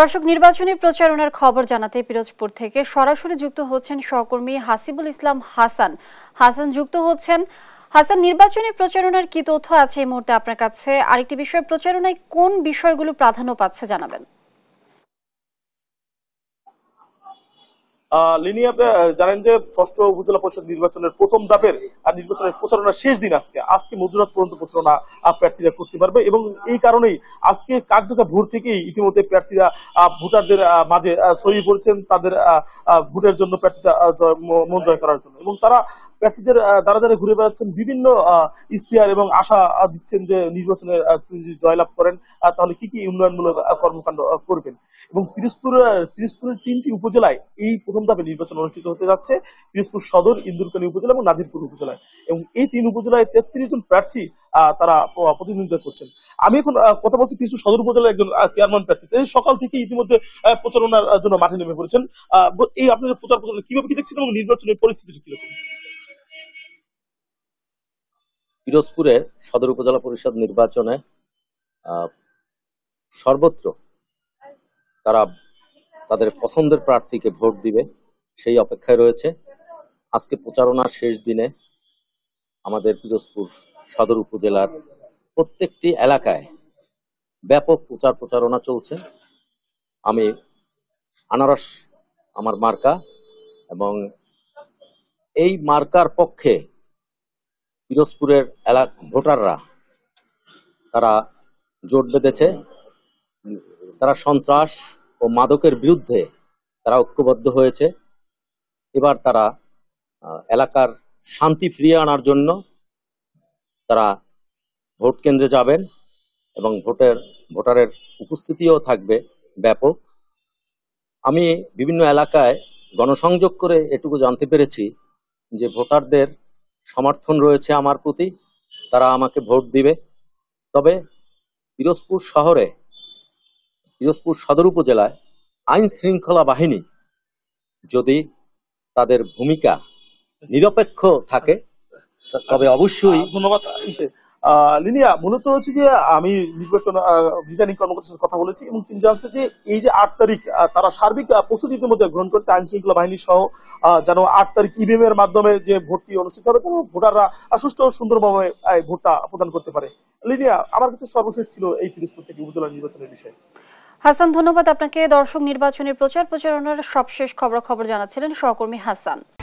দর্শক নির্বাচনী প্রচারণার খবর জানাতে পিরোজপুর থেকে সরাসরি যুক্ত হচ্ছেন সহকর্মী হাসিবুল ইসলাম হাসান হাসান যুক্ত হচ্ছেন হাসান নির্বাচনী প্রচারণার কি তথ্য আছে এই মুহূর্তে আপনার কাছে আরেকটি বিষয় প্রচারণায় কোন বিষয়গুলো প্রাধান্য পাচ্ছে জানাবেন লিনিয়া জানেন যে ষষ্ঠ উপজেলা পরিষদ নির্বাচনের প্রথম ধাপের আর নির্বাচনের প্রচারণা শেষ দিন আজকে আজকে মধ্যরাত পর্যন্ত প্রচারণা প্রার্থীরা করতে পারবে এবং এই কারণেই আজকে কার্যকা ভোর থেকেই ইতিমধ্যে প্রার্থীরা ভোটারদের মাঝে ছড়িয়ে পড়েছেন তাদের ভোটের জন্য প্রার্থীরা মন জয় করার জন্য এবং তারা প্রার্থীদের দ্বারা দ্বারা ঘুরে বেড়াচ্ছেন বিভিন্ন ইস্তিহার এবং আশা দিচ্ছেন যে নির্বাচনের তিনি যদি জয়লাভ করেন তাহলে কি কি উন্নয়নমূলক কর্মকাণ্ড করবেন এবং পিরোজপুর পিরোজপুরের তিনটি উপজেলায় এই প্রথম ধাপে নির্বাচন অনুষ্ঠিত হতে যাচ্ছে পিরোজপুর সদর ইন্দুরকানী উপজেলা এবং নাজিরপুর উপজেলায় এবং এই তিন উপজেলায় তেত্রিশ জন প্রার্থী তারা প্রতিদ্বন্দ্বিতা করছেন আমি এখন কথা বলছি পিরোজপুর সদর উপজেলার একজন চেয়ারম্যান প্রার্থী সকাল থেকে ইতিমধ্যে প্রচারণার জন্য মাঠে নেমে পড়েছেন এই আপনার প্রচার প্রচারণা কিভাবে কি দেখছেন এবং নির্বাচনের পরিস্থিতি কিরকম পিরোজপুরে সদর উপজেলা পরিষদ নির্বাচনে সর্বত্র তারা তাদের পছন্দের প্রার্থীকে ভোট দিবে সেই অপেক্ষায় রয়েছে আজকে প্রচারণার শেষ দিনে আমাদের পিরোজপুর সদর উপজেলার প্রত্যেকটি এলাকায় ব্যাপক প্রচার প্রচারণা চলছে আমি আনারস আমার মার্কা এবং এই মার্কার পক্ষে পিরোজপুরের এলাকা ভোটাররা তারা জোট বেঁধেছে তারা সন্ত্রাস ও মাদকের বিরুদ্ধে তারা ঐক্যবদ্ধ হয়েছে এবার তারা এলাকার শান্তি ফিরিয়ে আনার জন্য তারা ভোট কেন্দ্রে যাবেন এবং ভোটের ভোটারের উপস্থিতিও থাকবে ব্যাপক আমি বিভিন্ন এলাকায় গণসংযোগ করে এটুকু জানতে পেরেছি যে ভোটারদের সমর্থন রয়েছে আমার প্রতি তারা আমাকে ভোট দিবে তবে পিরোজপুর শহরে পিরোজপুর সদর উপজেলায় আইন শৃঙ্খলা বাহিনী যদি তাদের ভূমিকা নিরপেক্ষ থাকে তবে অবশ্যই ধন্যবাদ লিনিয়া মূলত হচ্ছে যে আমি নির্বাচন রিটার্নিং কর্মকর্তার সাথে কথা বলেছি এবং তিনি যে এই যে আট তারিখ তারা সার্বিক প্রস্তুতি ইতিমধ্যে গ্রহণ করেছে আইন শৃঙ্খলা বাহিনী সহ যেন আট তারিখ ইভিএম e এর মাধ্যমে যে ভোটটি অনুষ্ঠিত হবে যেন ভোটাররা সুষ্ঠু সুন্দরভাবে ভোটটা প্রদান করতে পারে লিনিয়া আমার কাছে সর্বশেষ ছিল এই পিরিজপুর থেকে উপজেলা নির্বাচনের বিষয়ে হাসান ধন্যবাদ আপনাকে দর্শক নির্বাচনের প্রচার প্রচারণার সবশেষ খবর খবর জানাচ্ছিলেন সহকর্মী হাসান